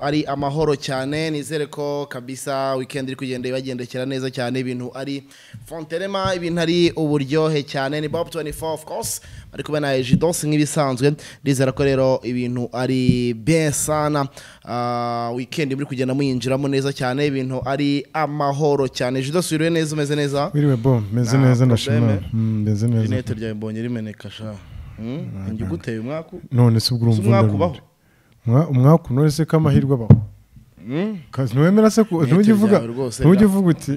ari amahoro cyane nizere ko kabisa weekend iri kugenda ibagendekera neza cyane ibintu ari fonterema ibintu ari uburyohe cyane ni bob 24 of course ari kumwe na ejidosi nk'ibisanzwe ndizera ko rero ibintu ari bien sana uh, weekend muri kugenda muyinjiramo neza cyane ibintu ari amahoro cyane ejidosi wiriwe neza umeze neza wiriwe bo meze neza ndashimira hmm, meze neza rinete ryawe mbonye rimeneka sha hmm? inguguteye umwaku none si ubwo urumva ubaho umwakunure se k'amahirwe abaho hmm? ntiwemera se ntujye uvuga ntujye uvuga uti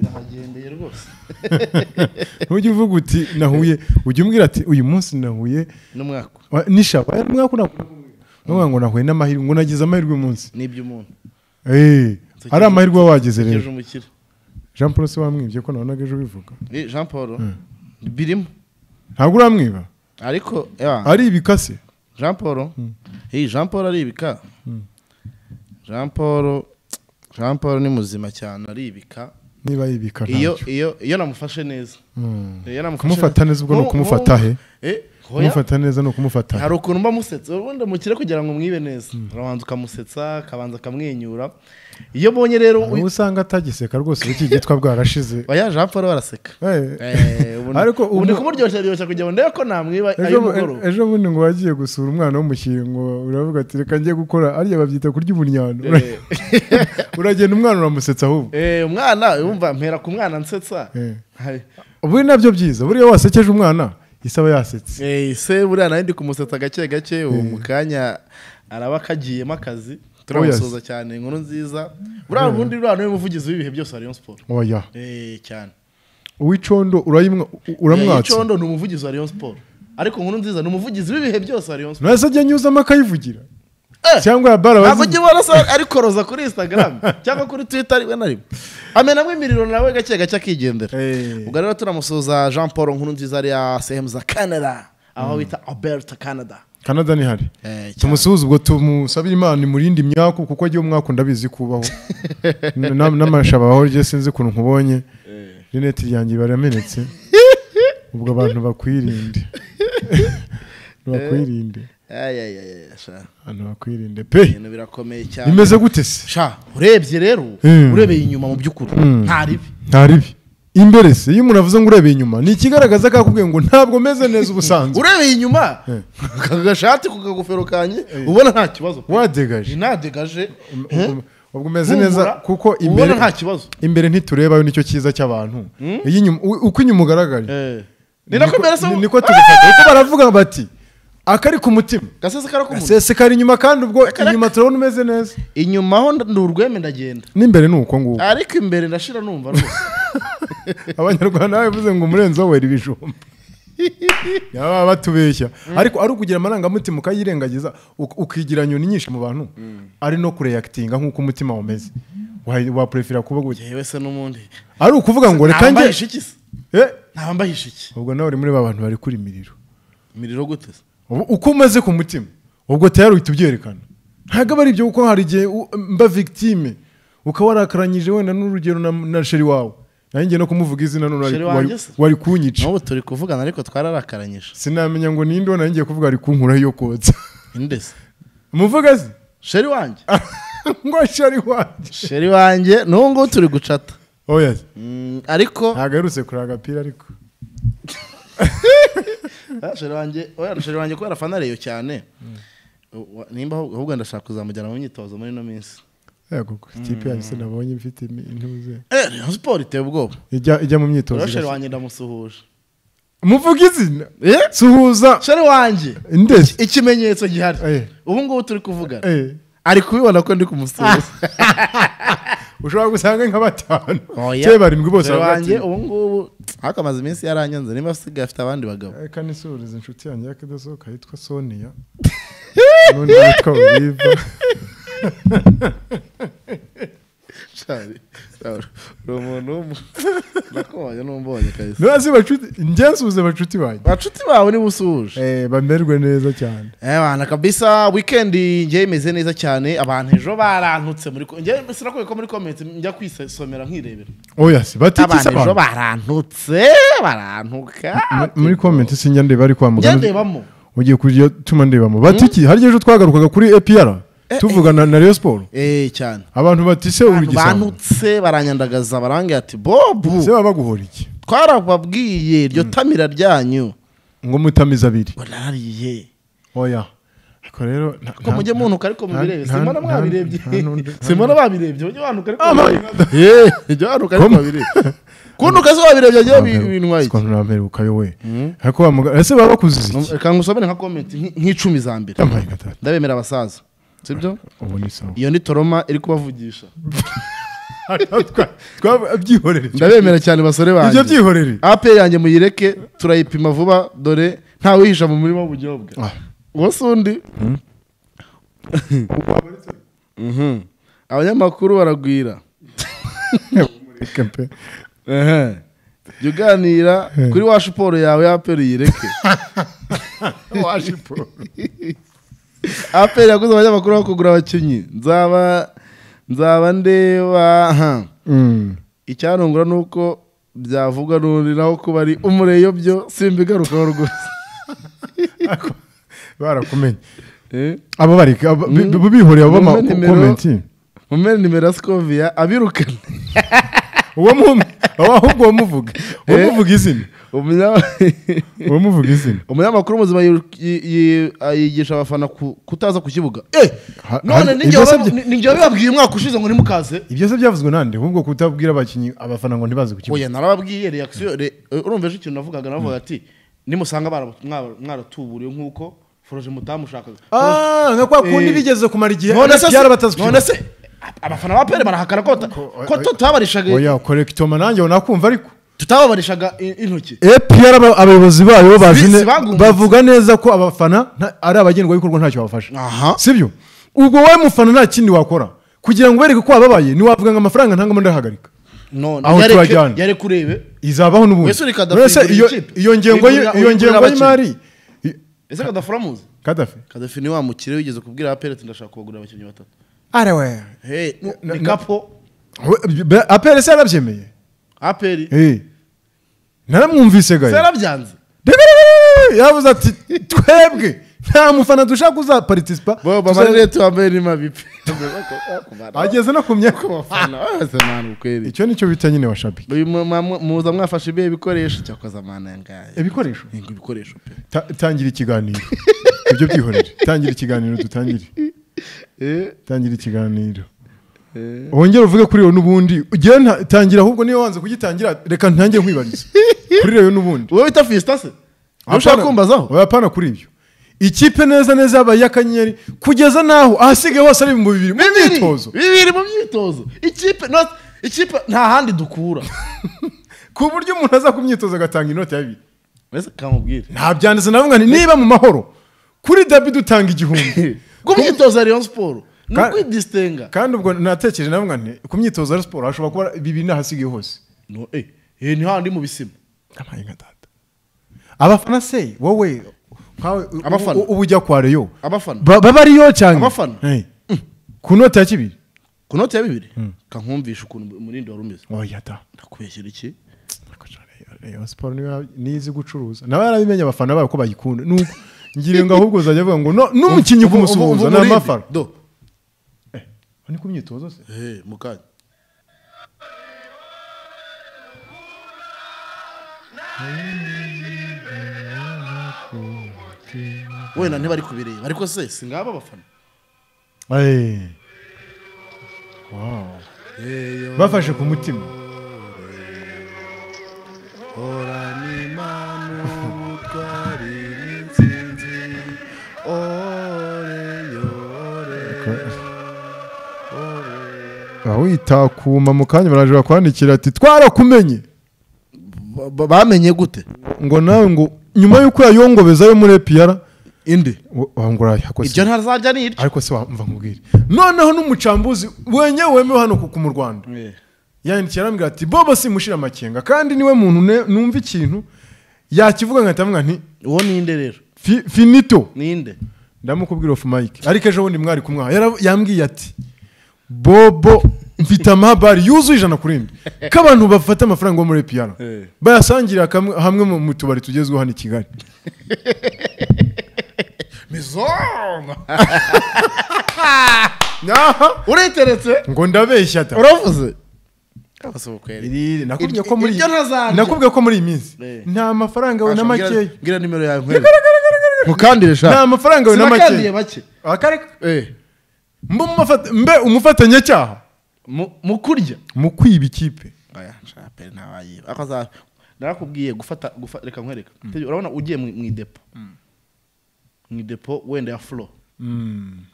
ntujye uvuga uti nahuye ujye umbwira ati uyu munsi nahuye n'ishaba n'umwaku nakuvuga ngo nahuye n'amahirwe ngo nagize amahirwe umunsi ni iby'umuntu eh, ari amahirwe waba wagize rero jean paul se wamwibye ko nabonaga ejo ubivuga jean paul eh. birimo ntabwo uramwiba ariko ari ibikase jean paul hmm. jean paul aribika hmm. jean paul jean paul ni muzima cyane aribika niba yibika iyo namufashe neza hmm. kumufata neza ubwo ni ukumufata he eh, kumufata neza ni ukumufata hari ukuntu mba musetse ubundi amukire kugira ngo mwibe neza hmm. urabanza ukamusetsa akabanza akamwenyura iyo ubonye rero ubu usanga atagiseka rwose iki gitwa bwarashize bayaje hapfa baraseka ariko ubu ni kumuryoshya biryoshya kugira ngo ndebe ko namwiba ejo e- bundi ngo wagiye gusura umwana w'umukingo uravuga ati reka njye gukora arya babyita kurya ubunyano eh. uragenda umwana uramusetsa ahubwo eh, umwana wumva mpera ku mwana nsetsa eh. ubu ni nabyo byiza buriya wasekeje umwana isaba yasetse ese eh, buriya nawe ndi kumusetsa gake gake ubu eh. mu araba akagiyemo akazi oh, turamusuhuza cyane inkuru nziza buriya eh. ubundi buriya niwe muvugizi w'ibihe byose wa rayon siporo oya oh, cyane uw'icondo uramwatsa uw'icondo ni umuvugizi wa rayon siporo ariko inkuru nziza ni umuvugizi w'ibihe byose wa rayon siporo nasabye nyuzamo akayivugira Eh. cyangwa ntabwo ujya ubona arikoroza kuri instagram cyangwa kuri twitter rimwe na rimwe amenamo imiriro nawe gake gake akigendera eh. ubwo rero turamusuhuza jean paul nkuru nziza ariya sehemu za canada aho bita hmm. alberta canada canada ni eh, tumusuhuze ubwo tumusabire imana imurinde imyaku kuko agiye umwaka ndabizi kubaho n'amashabaho rye sinzi ukuntu nkubonye rinete ryanjye baramenetse ubwo abantu bakwirinde bakwirinde hano bakwirinde pe ibintu birakomeye cyane bimeze gute se urebye rero hmm. urebeye inyuma mu by'ukuri hmm. nta ribi imbere se iyo umuntu avuze ngo urebeye inyuma ni ikigaragaza ko akubwiye ngo ntabwo meze neza ubusanzwe urebeye inyuma hmm. aka gashati ku kagofero kanjye ubona nta kibazo wadegaje nadegaje um, um, ubwo umeze neza kuko imbere nta kibazo imbere ntiturebayo nicyo cyiza cy'abantu uko inyuma ugaragara eh. niko tubifata baravuga bati akari ku mutima gasese kari ku mutima kari inyuma kandi ubwo inyuma turabona umeze neza inyuma ho ndurweme ndagenda n'imbere ni uko nguko ariko imbere ndashira numva rwose abanyarwanda bavuze ngo umurenzi we wera ibijumba baba batubeshya mm. ariko ari ukugira amarangamutima ukayirengagiza ukigira nyoni nyinshi mu bantu mm. ari no kureyakitinga nk'uko umutima wameze waprefera kuba gutya yewe se n'ubundi ari ukuvuga ngo reka njye ntambaye ishiki ubwo nawe uri muri ba bantu bari kuri miriro miriro gute se uko umeze ku mutima ubwo tayari uhita ubyerekana ntabwo aba ari ibyo kuko hari igihe mba victime ukaba warakaranyije wenda n'urugero na sheri wawe nanjye no kumuvuga izina wari kunyica n'ubu turi kuvugana ariko twararakaranyije sinamenya ngo ninde ubona yongeye kuvuga ari kunkura yo kotsa indese muvuga se sheri wanjye ngo sheri wanjye sheri wanjye n'ubu ngubu turi gucata oh, mm, ariko ntabwo aherutse kureba agapira ariko Ah, sheri wanjye kubera fana cyane nimba ahubwo ndashaka kuzamujyana mu myitozo muri ino minsi yego eh, ikipe yahise nabonye mfite intuze eh siporo iteye ubwoba ijya mu myitozo sheri wanjye ndamusuhuje muvuga izina eh? suhuza sheri wanjye ikimenyetso gihari eh. ubu ngubu turi kuvugana ari kubibona ko ndi kumusuhuza ushobora gusanga nka batanu cyangwa barindwi bose wanjye ubu ngubu ariko amaze iminsi yaranyanze niba afite abandi bagabo reka nisubirize inshuti yanjye y'akadosohoka yitwa sonia n'undi witwa oliva cyari uri umuntu nakubonye n'umbonye kabisa ntazi bacuti ngensuze bacuti banjye bacuti bawe niba usuhuje eh, bamerwe neza cyane abantu eh, kabisa wikendi njye imeze neza cyane abantu ejo barantutse muri njye sinakubwiye ko muri komenti njya kwisomera nkirebera oya oh, si batikisa abantu ejo barantutse barantuka muri komenti sinjya ndeba ari kwa muganga ndebamo ugiye kujya tuma ndebamo batiki hmm? harya ejo twagarukaga kuri epiyara Eh, tuvugana eh. na Rayon Sport eh cyane abantu bati se urugisamo banutse baranyandagaza barangiye ati bobu se babaguhora iki twarababwiye iryo hmm. tamira ryanyu ngo mutamize abiri barariye oya ko rero ko mujye munuka ariko mubirebe simona mwabirebye simona babirebye mujye wanuka ariko eh mujye wanuka ariko babirebye kunuka se wabirebye agiye bintwaye ko nambere ukayowe ariko ese baba bakuzize reka ngusomere nka comment nk'icumi za mbere ndabemera abasaza sibyo iyo ni toroma iri kubavugisha ndabemera cyane basore banjye ibyo byihorere ape yanjye muyireke turayipima vuba dore nta ntawihisha mu murima w'ubunyobwa ah. uwo undi hmm? mhm. abanyamakuru baragwira jya uganira eh. kuri wa siporo yawe y'ape yireke wa siporo aperi yaguze abanyamakuru aho kugura abakinnyi nzaba nzaba ndeba mm. icyarungura ni uko byavugwa n'undi naho kuba ari byo simba igarukaho rwose barakumenye eh? abo bari mm. bihuriye abo bamakomenti umumere nimero ya sikoviya abirukana uwo muvuga uwo eh? muvuga izina uwo izina umunyamakuru muzima yigisha abafana kutaza ku kibuga eh! none n'igihe bibabwiye umwaka ushize ngo ntimukaze ibyo se byavuzwe nande ahubwo kutabwira abakinnyi abafana ngo ntibaze ku kibuga oya narababwiye reakisiyo urumva ikintu navugaga navuga ati nimusanga mwaratuburiye nk'uko foroje mutamushakaga ah, nka kwa kundi eh, bigeze kumara igihe none se abafana ba pere barahakana ko tutabarishaga oya korekitoma nanjye nakumva ariko tutababarishaga intoki epr abayobozi bayo bavuga neza ko abafana ari abagenerwabikorwa ntacyo babafasha sibyo ubwo wowe mufana nta kindi wakora kugira ngo wereke ko wababaye ntiwavuga ngo amafaranga ntangamo ndahagarika aho turajyana yare kurebe izabaho n'ubundi iyo ngengo y'imari ese kadafura muzi kadafi kadafi ni wa mukire wigeze kubwira apr ati ndashaka kubagurira abakinnyi batatu ari ni kapo apr yarabyemeye apr naramwumvise gaya yarabyanze yabuze ati twebwe nta mufana dushaka uzaparitisipa bamarire tuwambaye n'imabi pe ageze no ku myaka abafana icyo nicyo bita nyine wa shabi muza mwafashe ibihe bikoresho cyakoze amana yangaya ibikoresho ibikoresho pe tangira ikiganiro ibyo byihorere tangira ikiganiro dutangire tangira ikiganiro Eh. wongere uvuge kuri reyo n'ubundi ugenda tangira ahubwo niyo wanze kugitangira reka ntangire nkwibariza kuri reyo n'ubundi wowe bita fisita se aho ushaka kumbazaho wapana kuri ibyo ikipe neza neza yabaye iy'akanyenyeri kugeza n'aho ahasigaye hose ari mu bibiri mu myitozo bibiri mu myitozo ikipe ikipe nta handi dukura ku buryo umuntu aza ku myitozo agatanga inoti ya bibiri nta byanditse navuga niba mu mahoro kuri dabi dutanga igihumbi ku myitozo ya leon siporo ni ukwidisitenga kandi ubwo natekereje nawe nka nti ku myitozo ya siporo hashobora kuba bibiri n'ahasigaye hose no ni handi mu bisima amaye nka data abafana se wowe abafana ubu ujya kwa reyo abafana baba ariyo cyane abafana ku noti ya kibiri ku noti ya bibiri kankumvisha ukuntu umurindi wari umeze oya ndakubeshyira iki reyo siporo niyo nizi gucuruza nawe yarabimenye abafana babo ko bayikunda ngira ngo ahubwo uzajya avuga ngo n'umukinnyi kumusuhuza ni amafara uniku myitozo zose eh mukanya wenda ntibari kubireba ariko se singaba abafana bafashe ku mutima witakuma mu kanya baraje bakwandikira ati twarakumenye bamenye gute ngo nawe ngo nyuma y'uko yo muri epiyara indi ibyo ntazajya ni ariko se wamva nkubwire noneho n'umucambuzi wenye wemewe hano kuko mu rwanda yandikira arambwira ati bobo si mushira amakenga kandi niwe muntu numva ikintu yakivuga nkahita mvuga nti uwo ninde rero finito ninde ndamukubwira ofu mayike ariko ejo bundi mwari kumwaha yambwiye ati bobo mfite amahabari yuzuye ijana kuri imwe ko abantu bafata amafaranga yo muri piyano eh. bayasangirira hamwe mu tubari tugezweho hano i kigali mizoma ngo ndabeshya ta uravuze nakubwiye ko muri iyi minsi nta mafaranga we na makeya mbwira nimero yawe ntukandire shaka nta mafaranga we na makeya mbe umufatanyacyaha mu kurya mu kwiba ikipe narakubwiye gufata reka nkwereka mm. urabona ugiye mu idepo mm. mu idepo wenda ya furo mm.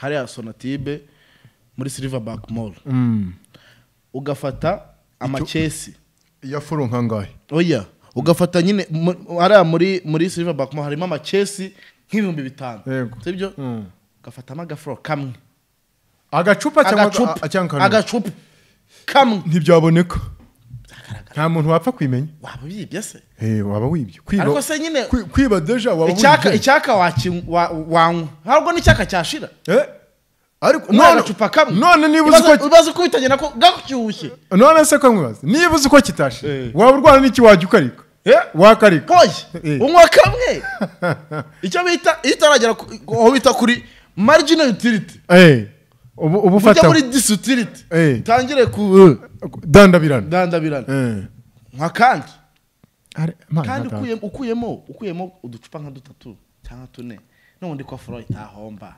hariya sonatibe muri siliva moru ugafata amakesi ya furo nkangahe oya ugafata nyine hariya muri muri siliva moru harimo amakesi nk'ibihumbi bitanu sibyo ugafatamo agafuro kamwe agacupa cyangwa agacupa kamwe ntibyaboneka nta muntu wapfa kwimenya waba wibye se eh, waba wibye ariko se nyine kwiba deja waba wibye icyaka wanywa ntabwo n'icyaka cyashira eh, ariko none niba uzi ko ibibazo uko bitagenda ko gacyushye none se ko mwibaza niba uzi ko kitashe eh. waba urwara n'iki wajya ukarika wakarika hoye unywa kamwe icyo bita iyo utaragera aho bita kuri marginal utility ubu ubu ufata muri disitiriti utangire ku dandabirana dandabirana nka kandi kandi ukuyemo ukuyemo uducupa nka dutatu cyangwa tune n'ubundi ko foro itahomba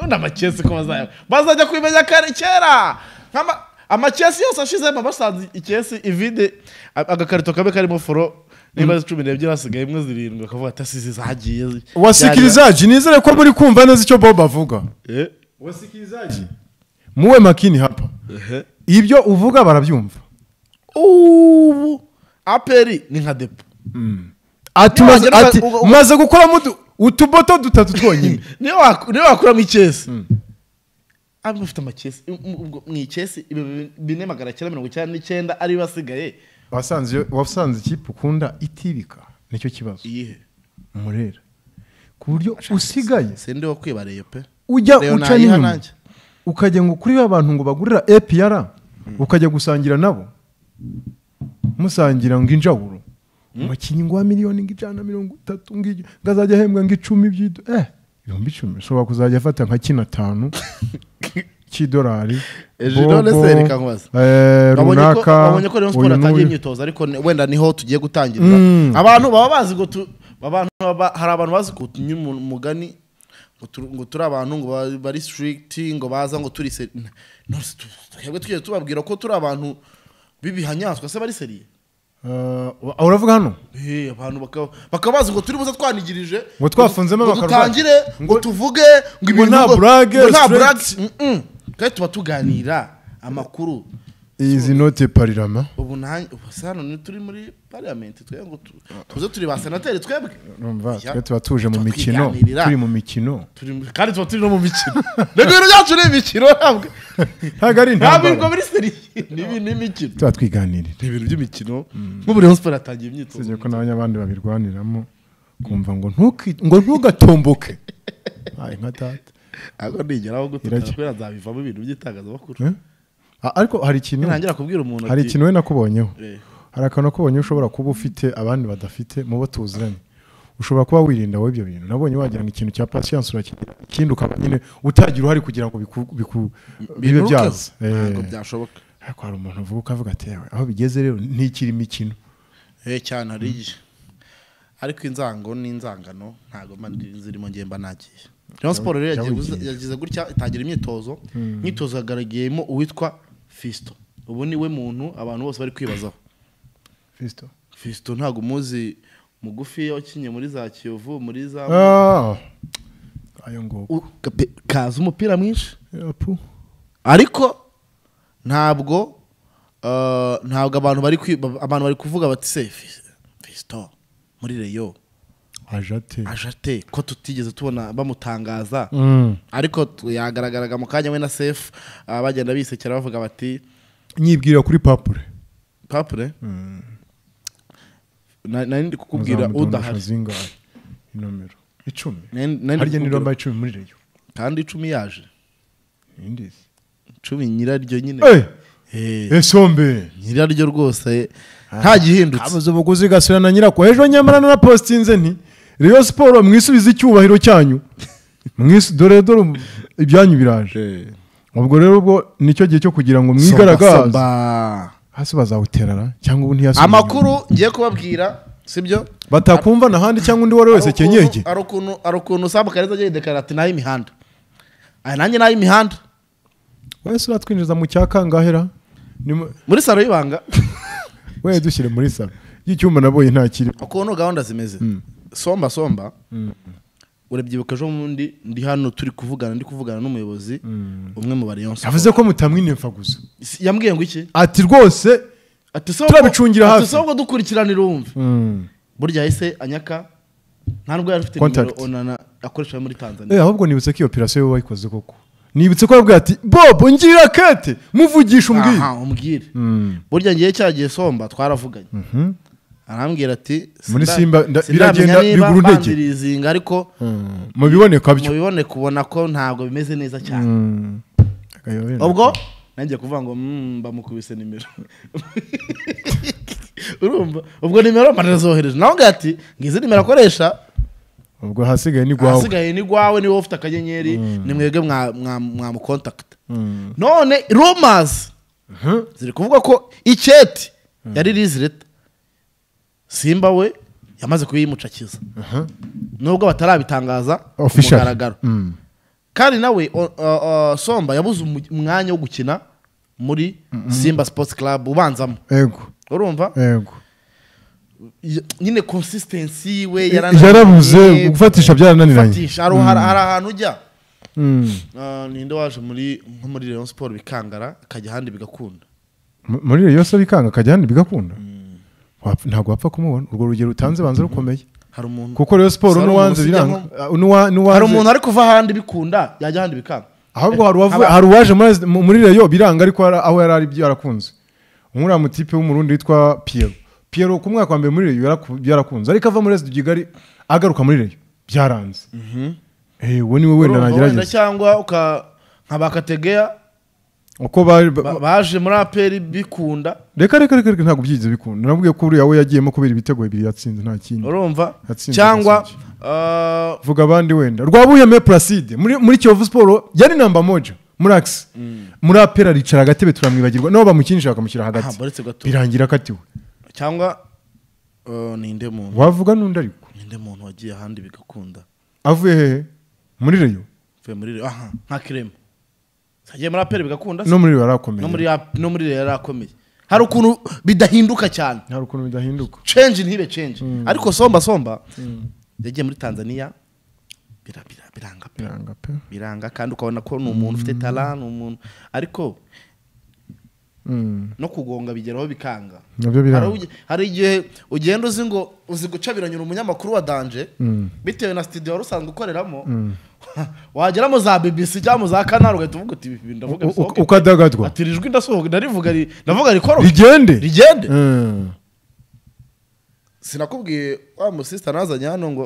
none amakesi ko bazajya bazajya kubimenya kare kera amakesi yose ashizemo basanze ikesi ivide agakarito kabe karimo foro niba cumi n'ebyiri hasigaye imwe zirindwi akavuga ati asize zagiye wasikirizaji nizere ko muri kumva neza icyo bob avuga eh? wasikirizaji muwe makini hapa ibyo uvuga barabyumva ubu aperi ni nka depo mm. ati maze gukuramo utuboto dutatu twonyine niyo wakuramo icyesi abafite amakesi mu ikesi mm. bine magana cyenda mirongo icyenda n'icyenda ariyo asigaye wasanze ikipe ukunda itibika nicyo kibazo umurera ku buryo usigaye sende wo kwibareye pe ujya uca inyuma ukajya ngo kuri abantu ngo bagurira epr hmm. ukajya gusangira nabo musangira ngo injawuro hmm? umukinnyi ngo wa miliyoni ngo ijana na mirongo itatu ngo azajya ahembwa ngo icumi by'idu eh ibihumbi icumi ushobora kuzajya afata nka kino atanu cy'idolari ejo none se reka nkubaza eh, runaka babonye ko rayon siporo atangiye imyitozo ariko wenda niho tugiye gutangira mm. abantu baba bazi ngo hari abantu bazi ngo tunyure umugani ngo turi abantu ngo bari sirigiti ngo baza ngo turi seri twebwe tujya tubabwira ko turi abantu b'ibihanyanswa se bari seriye eh, uravuga hano eh, abantu bakaba bazi ngo turi buze twanigirije ngo twafunzemo ngo dutangire ngo tuvuge ngo ibintu nta burage kandi tuba tuganira amakuru izi note parirama ubu nanjye turi muri pariyamenti twebwe ngo tuze turi ba senateri twebwe twe tuba tuje mu mikino turi mu mikino kandi tuba turi no mu mikino ntabwo ibintu byacu ni imikino ntabwo ari intambara ntabwo muri seri ni n'imikino tuba twiganirira ni ibintu by'imikino nk'ubu siporo yatangiye imyitozo usibye ko n'abanyabandi babirwaniramo kumva ngo ntugatomboke nka tata ariko nigeraho gutukana nzabivamo ibintu by'itangazamakuru eh? ah, ariko hari ikintu ntangira kubwira umuntu hari ikintu we nakubonyeho eh. hari akantu nakubonyeho ushobora kuba ufite abandi badafite mubo tuziranye ushobora kuba wirinda wowe ibyo bintu nabonye wagira ngo ikintu cya pasiyanse urakigira ikindi ukaba nyine utagira uruhare kugira ngo bibe byaza eh. byashoboka ariko hari umuntu uvuga ukavuga ati aho bigeze rero ntikiri imikino eh cyane hari ariko inzango n'inzangano ntabwo mba zirimo ngemba nagiye rayon siporo yagize gutya itangira imyitozo hmm. imyitozo yagaragayemo uwitwa fisito ubu ni we muntu abantu bose bari kwibazaho fisito fisito ntabwo umuzi mugufi wakinnye muri za kiyovu muri za ah! ayo umupira mwinshi ariko ntabwo ah, ntabwo abantu bari abantu bari kuvuga bati se fisito muri reyo aje ate ko tutigeze tubona bamutangaza mm. ariko yagaragaraga mu kanya we na sefu ah, bagenda bisekera bavuga bati nyibwira kuri papure papure mm. nari ndi kukubwira udahari inomero icumi harya ni romba icumi muri reyo kandi icumi yaje icumi nyiraryo nyine eh. esombe nyiraryo rwose ah. ntagihindutse abuze umuguzi gasura na nyirako ejo nyamara narapositinze nti rero siporo mwisubize icyubahiro cyanyu dore dore ibyanyu biraje eh. ubwo rero ubwo nicyo gihe cyo kugira ngo mwigaragaze hasi bazawuterara cyangwa ubu ntiyasubize amakuru ngiye kubabwira sibyo batakumva n'ahandi cyangwa undi uwo ari wese kenyege hari ukuntu usanga karita agenda dekarati naho imihanda aya nanjye naho imihanda wese uratwinjiza mu cya muri salo y'ibanga we dushyire muri salo y'icyuma nabonye ntakiri ukuntu gahunda zimeze hmm. somba somba mm. urabyibuka ejo bundi ndi hano turi kuvugana ndi kuvugana n'umuyobozi mm. umwe mu bareyonsi yavuze ko mutamwinemfa gusa yambwiye ngo iki ati rwose turabicungira hafi ati ko dukurikiranira uwumve mm. burya yahise anyaka nta nubwo yari ufite nimero onana akoresha muri tanzania eh, ahubwo nibutse ko iyo operasiyo yo wayikoze koko nibutse ko yabwiye ati bobo ngira kete muvugisha umbwire umbwire burya ngiye cyagiye somba twaravuganye mhm. arambwira ati muri simba biragenda bigura intege ariko hmm. mu biboneka byo mu biboneka ubona ko ntabwo bimeze neza cyane hmm. ubwo nanjye kuvuga ngo hmm, mbamukubise nimero urumva ubwo nimero barazohereje nawe ati ngizi nimero akoresha ubwo hasigaye ni gwawe hasigaye ni gwawe niwe ufite akanyenyeri nimwebwe mwamukontakita none rumazi ziri kuvuga ko icyeti yari rizireta simba we yamaze kuyimucakiza nubwo batarabitangaza ku mugaragaro mm. kandi nawe somba yabuze umwanya wo gukina muri simba sports club ubanzamo urumva nyine consistence yiwe eh, yarabuze eh, gufatisha byarananiranye mm. hari ahantu ujya mm. ah, ninde waje muri nko muri rayon siporo bikangara akajya ahandi bigakunda muri rayon siporo bikanga akajya ahandi bigakunda ntabwo wapfa kumubona urwo rugero utanze banza mm-hmm. rukomeye kuko rero siporo n'uwanze biranga uh, hari umuntu ari kuva ahandi bikunda yajya ahandi bikanga ahubwo hari uwaje muri reyo biranga ariko aho yari ari yarakunze nkuriya mutipe w'umurundi witwa piyero piyero ku mwaka wa mbere muri reyo yarakunze ariko ava muri esididigari agaruka muri reyo byaranze uwo mm-hmm. ni we wenda nagerageza cyangwa nkaba kategeya uko baje muri aperi bikunda reka reka reka ntabwo byigeze bikunda nabwiye ko uriya we yagiyemo kubera ibitego bibiri yatsinze nta kindi urumva cyangwa uh, vuga abandi wenda rwabuyeme puraside muri kiyovu siporo yari namba moja muri akisi mm. muri apera aricara agatebe turamwibagirwa nabo bamukinisha bakamushyira hagati birangira akatiwe cyangwa uh, ninde muntu wavuga n'undi ariko ninde muntu wagiye ahandi bigakunda avuye hehe muri reyo avuye muri reyo aha nka kirema yagiye muri aperi bigakunda no muri yarakomeye no muri yarakomeye hari ukuntu bidahinduka cyane hari ukuntu bidahinduka cenji ntibe cenji mm. ariko somba somba mm. yagiye muri tanzania biranga pe biranga kandi ukabona ko ni umuntu ufite mm. tara ni umuntu ariko Mm. no kugonga bigeraho bikanga hari igihe ugenda uzi ngo uzi guca biranyura umunyamakuru wa danje mm. bitewe na sitidiyo wari usanzwe ukoreramo mm. wageramo za bibisi cyangwa za kanari ugahita uvuga uti ibi ndavuga bisohoke ukadagadwa ati ijwi ndasohoka ndarivuga ndavuga rikoroke rigende rigende sinakubwiye wa musisita nazanye hano ngo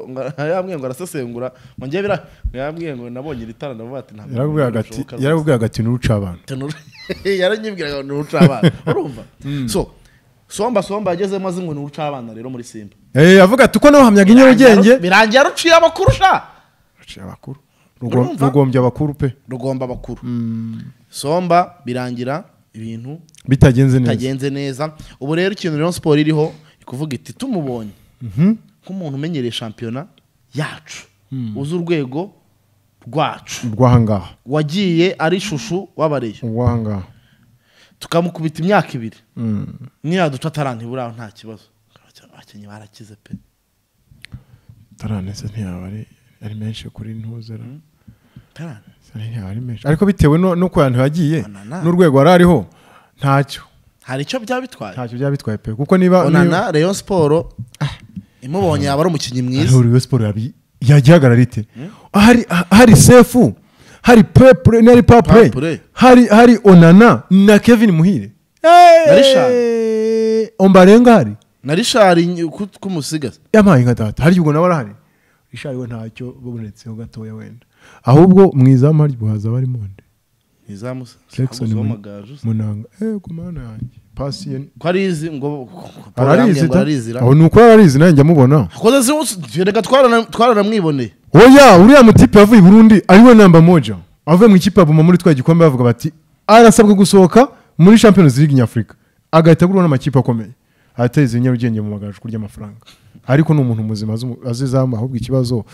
yambwiye ngo arasesengura ngo njye yambwiye ngo nabonye iri tara ndavuga ati ntabwo yarakubwiraga ati nuruca abantu yaranyibwiraga ngo ntuca abana urumva hmm. so somba somba yagezemo azi ngo ni abana rero muri simba eh avuga ati uko nawe uhamyaga inyarugenge birangira ruciye abakuru sha ruciye abakuru rugombye abakuru pe rugomba abakuru hmm. somba birangira ibintu bitagenze neza ubu rero ikintu rero siporo iriho kuvuga iti tumubonye mhm. nk'umuntu umenyereye shampiyona yacu hmm. uzi urwego rwacu rwahangaha wagiye ari shushu w'abareyo rwahangaha tukamukubita imyaka ibiri hmm. niya duca ataranta iburaho nta kibazo abakinnyi barakize pe taranese ntiyaba ari menshi kuri ntuzera hmm. ariko bitewe n'uko abantu yagiye n'urwego yari ariho ntacyo hari icyo byaba bitwaye ntacyo byaba bitwaye pe kuko niba onana reyo siporo ah. imubonye yaba ari umukinnyi mwiza yagihagarara rite ah, ah, hari sefu hari pepure n'ari papure hari onana na kevin muhire ombarenga hari na rishari k'umusigazi nka data hari ubwo nawe arahari rishari we ntacyo babonetseho gatoya wenda ahubwo mu izamu hari haza barimo nde mu sekisoni munanga eee eh, ku mana yanjye pasi ye ko arizi ngo ararizi aho ni uko arizi nanjye amubona reka twaranamwiboneye oya uriya mutipe yavuye i burundi ariwe namba moja avuye mu ikipe ya muri twa gikombe bavuga bati arasabwa gusohoka muri champions league nyafurika agahita agurwa n'amakipe akomeye arateza ibinyabugenge mu magaju kurya amafaranga ariko ni umuntu muzima azizamu ahubwo ikibazo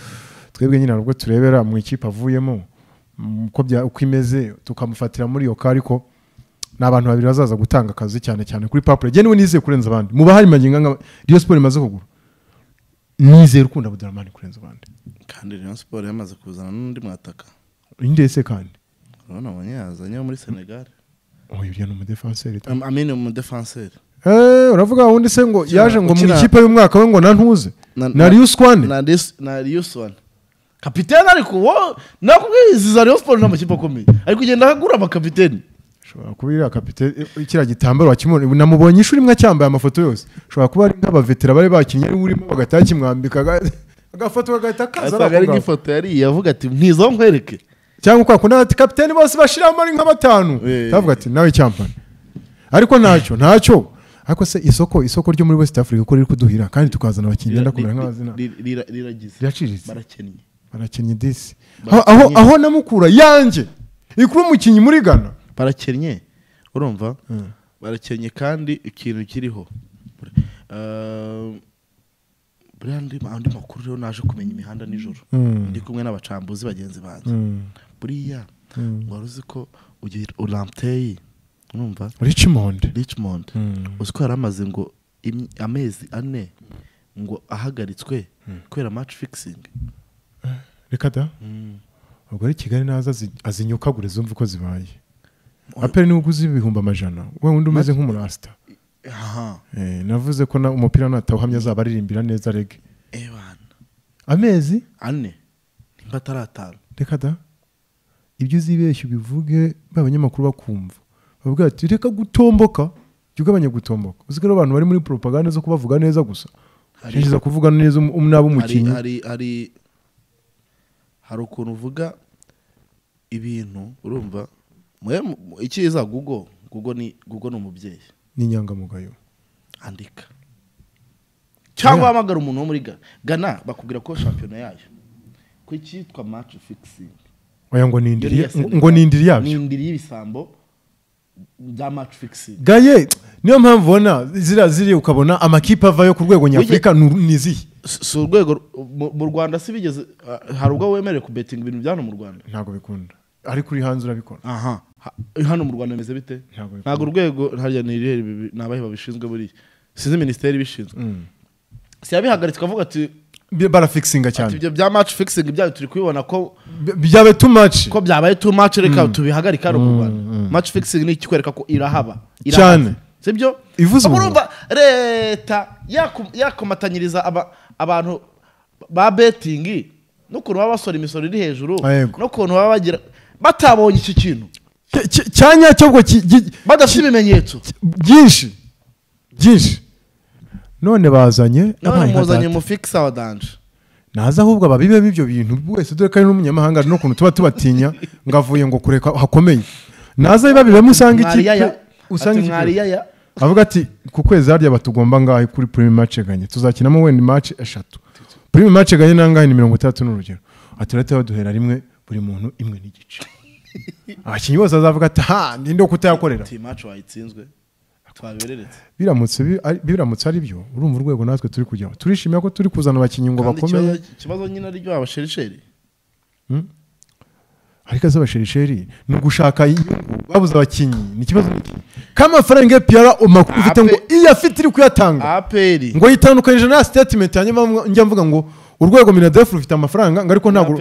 twebwe nyine nubwo turebera mu ikipe avuyemo uko imeze tukamufatira muri iyo ka ni abantu babiri bazaza gutanga akazi cyane cyane kuri papure ngewe nizeye kurenza abandi mu bahari magingo nka riyo siporo imaze kugura nizeye urukundo abuduramani kurenza abandi kandi riyo siporo yamaze kuzana n'undi mwataka indese kandi urabona abonye yazanye muri senegali oh, uyu ni umudefanseri amine umudefanseri eh, uravuga wundi se ngo yaje ngo mu ikipe y'umwaka we ngo nantuze na riyuswane na riyuswane kapitene ariko wowe nakubwiye izi za riyo siporo ni amakipe akomeye ari kugenda agura amakapitene ushobora kuba iriya kapite kiriya gitambaro wakimubona namubonye ishuri imwe acyambaye amafoto yose ushobora kuba ari nk'abavetera bari bakinnye ari urimo bagahita bakimwambika agafoto kagahita kaza abavuga ari nk'ifoto yariye avuga ati mwiza nkwereke cyangwa kwa kundi ati kapitene bose bashiramo ari nka batanu eh. ati nawe cyampani ariko ntacyo ntacyo ariko se isoko isoko ryo muri west africa uko riri kuduhira kandi tukazana abakinnyi yenda kumera nk'amazina riraciriritse barakennye disi aho namukura yanjye ikuru umukinnyi muri ghana barakennye urumva mm. barakennye kandi ikintu kiriho andi eh, makuru rero naje kumenya imihanda nijoro mm. ndi kumwe n'abacambuzi bagenzi banjye mm. buriya wari uzi ko uramteyi urumva richmond richmond uzi ko yari amaze ngo amezi ane ngo ahagaritswe kubera match fixing eh, reka da ubwo ari kigali nazo azinyukagure zumva uko zibaye aperi niwe uguze ibihumbi amajana we wundi umeze nk'umurasita eh, navuze ko umupira natawuhamya azaba aririmbira neza rege eh, amezi ane nimba atari atanu reka da ibyo uzibeshya ubivuge banyamakuru bakumva bavuga ati reka gutomboka jya ugabanya gutomboka uzi ko abantu bari muri poropaganda zo kubavuga neza gusa gerageza kuvuga neza umwabo umukinnyi hari ukuntu uvuga ibintu urumva icyiza gugo gugo ni gugo ni umubyeyi ni andika cyangwa wahamagara umuntu wo muri gana bakubwira ko shampiyona yayo ko icyitwa maci fikisingi ngo ni indiri yabyo ni indiri y'ibisambo bya maci fikisingi gaye niyo mpamvu ubona ziriya ziri ukabona amakipe avayo ku rwego nyafurika ni izihe si urwego mu rwanda si bigeze hari ubwo wemerewe kubetinga ibintu byano mu rwanda ntabwo bikunda ariko uri hanze urabikora aha hano mu rwanda bimeze bite ntabwo urwego hariya ni abahe babishinzwe buriya size minisiteri ibishinzwe mm. si yabihagaritswe avuga ati barafikisinga cyane ibyo bya maci fikisingi byayo turi kubibona ko byabaye tu maci ko byabaye tu maci reka mm. tubihagarike hano mu mm, maci fikisingi ni ikikwereka ko irahaba cyane sibyo ivuze urumva leta yakomatanyiriza abantu ba betingi n'ukuntu baba basora imisoro iri hejuru n'ukuntu baba bagira batabonye iki kintu cya nyacyo badafite ibimenyetso byinshi byinshi none bazanye none muzanye mufikisa wa naza ahubwo ababibemo ibyo bintu wese dore ko ari n'umunyamahanga n'ukuntu tuba tubatinya ngo avuye ngo kureka hakomeye naza babibemo usanga iki usanga ikipe avuga ati ku kwezi harya batugomba ngahe kuri prime match ganye tuzakinamo wenda match eshatu prime match ganye nangahe ni mirongo itandatu n'urugero ati rero duhera rimwe buri muntu imwe n'igice abakinnyi bose bazavuga ati ha ninde kutayakorera timacu wayitsinzwe twabereretse biramutse ari byo urumva rwego natwe turi kujyaho turishimira ko turi kuzana abakinnyi ngo bakomeye ikibazo nyine ari byo abasherisheri hmm? ariko z'abasherisheri ni ugushaka inyungu babuze abakinnyi ni ikibazo k'amafaranga ya piyara makuru ufite ngo iyo afite iri kuyatanga ngo yitandukanyije na sitatimenti hanyuma njya mvuga ngo urwego minadefu rufite amafaranga ngo ariko ntabwo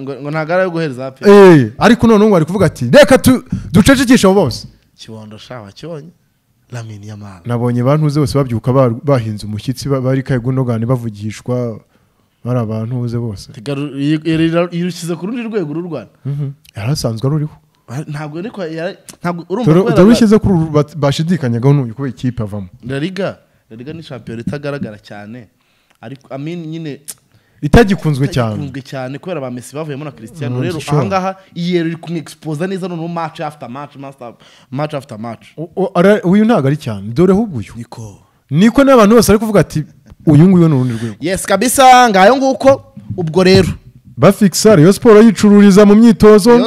ngo ntabwo ari ayo guhereza aperi eh, ariko noneho bari kuvuga ati reka ducecekishe abo bose kibondo shawa kibonye lamini y'amara nabonye abantu bose babyuka bahinze umushyitsi bari kayigundogani bavugishwa bari abantu uze bose iyo ushyize ku rundi rwego uru rwanda mhm. yarasanzwe ruriho ntabwo ariko ntabwo urumva kubera dore ushyize kuri bashidikanyagaho n'uyu kubera ikipe avamo rariga rariga ni shampiyona itagaragara cyane ariko amini nyine itagikunzwe cyane itagikunzwe cyane kubera ba Messi bavuyemo na Cristiano mm, rero ahangaha iyero iri kumexpose neza noneho match after match match after match uyu ntago ari cyane dore ahubwo uyu niko niko n'abantu bose bari kuvuga ati uyu nguyu ni urundi rwego yes kabisa ngayo nguko ubwo rero bafikisa Rayon Sport yicururiza mu myitozo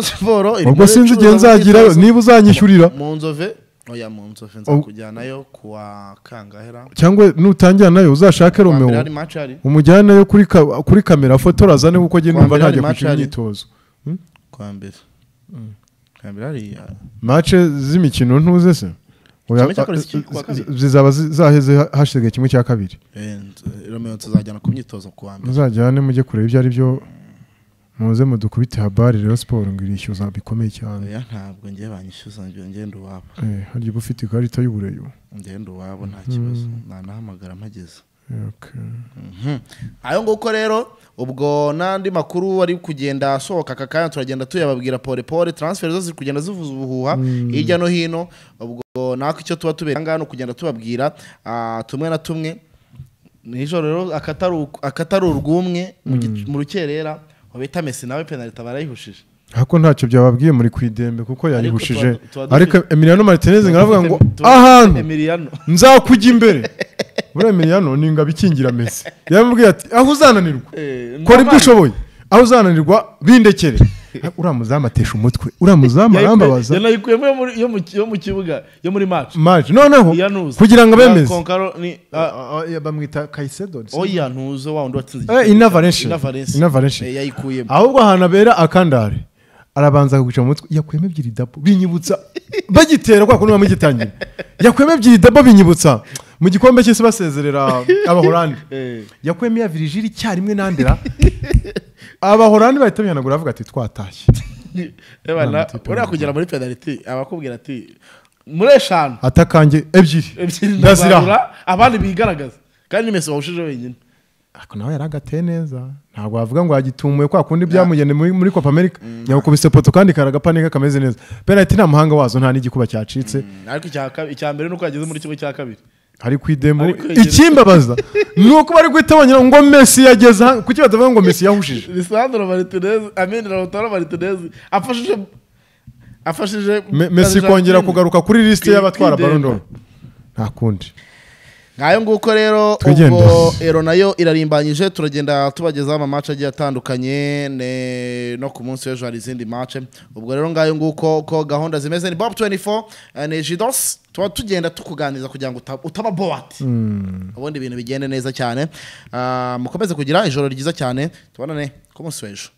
ubwo sinzi igihe nzagira niba uzanyishyurira mu nzove oya mu nzu nzakujyanayo oh. kuwa kangahera cyangwa nutangira nayo uzashake romeo umujyanayo kuri kuri kamera fotora azane kuko agenda numva ntajya kugira imyitozo kwa mbere mace hmm? hmm. uh, z'imikino ntuze se uh, zizaba zaheze hasigaye kimwe cya kabiri eh, romeo tuzajyana ku myitozo kuwa mbere muzajyane mujye kureba ibyo ari byo muze mudukubite habari rero siporo ngo irishyuza bikomeye cyane ntabwo ngiye banyishyuza ngenda uwabo eh, harya uba ufite ikarita y'ubureyo ngenda uwabo nta kibazo mm-hmm. nanahamagara mpageze mm-hmm. ayo nguko rero ubwo n'andi makuru ari kugenda asohoka aka kanya turagenda tuyababwira pole pole taransiferi zose ziri kugenda zivuza ubuhuha mm. hirya no hino ubwo natwe icyo tuba tubera ngaha ni ukugenda tubabwira ah, tumwe na tumwe nijoro rero akatari urw'umwe mu mm. rukerera bita mesi nawe penaliti aba ariko ntacyo byababwiye muri kwidembe kuko yayihushije ariko emiliano martinez aravuga ngo ahantu nzakujya imbere buriya emiliano ni ingabo ikingira mesi yamubwiye ati aho uzananirwa eh, kora ibyo ushoboye aho uzananirwa bindekere uriya muzamu atesha umutwe uriya muzamu arambabaza yanayikuyemo yo mu kibuga yo muri maci maci noneho kugira ngo abemeze bamwita kayisedo oya ntuzo wa wundi watsinze eh, inavarenshi inavarenshi eh, yayikuyemo ahubwo ahantu abera akandare arabanza akaguca mu mutwe yakuyemo ebyiri dabo binyibutsa bagitera kwa kundi bamugitangira yakuyemo ebyiri dabo binyibutsa mu gikombe cy'isi basezerera abahorandi eh. yakuyemo iya virijiri icyarimwe nandira abahorani bahita bihanagura bavuga ati twatashye uriya kugera muri penaliti abakubwira ati muri eshanu atakange ebyiri ndazirahura abandi bigaragaza kandi nimesi wawushije wenyine ariko nawe yari agateye neza ntabwo wavuga ngo yagitumuye kwa kundi byamugende muri kopa amerika mm. yakubise poto kandi karagapanika kameze neza penaliti nta muhanga wazo nta n'igikuba cyacitse mm. ariko icya mbere ni uko yageze muri kimwe cya kabiri ari ku idemu ikimbabaza ni uko bari guhita bongera ngo mesi yageze kuki batavuga ngo mesi yahushije lisandro maritinezi ameni lautaro maritinezi afashije afashije mesi kongera kugaruka kuri lisite y'abatwara barondoro nta kundi ngayo nguko rero ubwo ero nayo irarimbanyije turagenda tubagezaho amamatch agiye atandukanye no ku munsi w'ejo hari izindi match ubwo rero ngayo nguko ko gahunda zimeze ni bob 24 eh, ni jidosi tuba tugenda tukuganiriza kugira ngo utaba bowati hmm. ubundi ibintu bigende neza cyane ah, mukomeze kugira ijoro ryiza cyane tubonane ku munsi w'ejo